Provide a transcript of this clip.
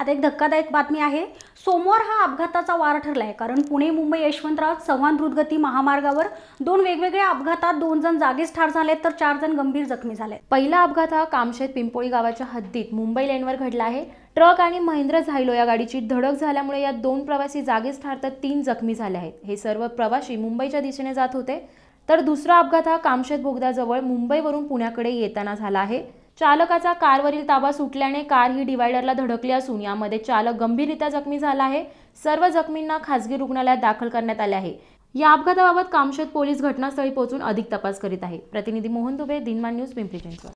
आता एक धक्कादायक बातमी आहे सोमवार हा अपघाताचा वार ठरला आहे कारण पुणे मुंबई यशवंतराव चव्हाण द्रुतगती महामार्गावर दोन वेगवेगळ्या अपघातात दोन जण जागीच ठार झाले तर चार जण गंभीर जखमी झाले पहिला अपघात हा कामशेत पिंपोळी गावाच्या हद्दीत मुंबई लेनवर घडला आहे ट्रक आणि महिंद्र झायलो या गाडीची धडक झाल्यामुळे यात दोन प्रवासी जागीच ठार तर तीन जखमी झाले आहेत हे सर्व प्रवासी मुंबईच्या दिशेने जात होते तर दुसरा अपघात हा कामशेत बोगद्याजवळ मुंबईवरून पुण्याकडे येताना झाला आहे चालकाचा कारवरील ताबा सुटल्याने कार ही डिवायडरला धडकली असून यामध्ये चालक गंभीररित्या जखमी झाला आहे सर्व जखमींना खासगी रुग्णालयात दाखल करण्यात आले आहे या अपघाताबाबत कामशेत पोलीस घटनास्थळी पोहोचून अधिक तपास करीत आहे प्रतिनिधी मोहन दुबे दिनमान न्यूज पिंपरी चिंचवड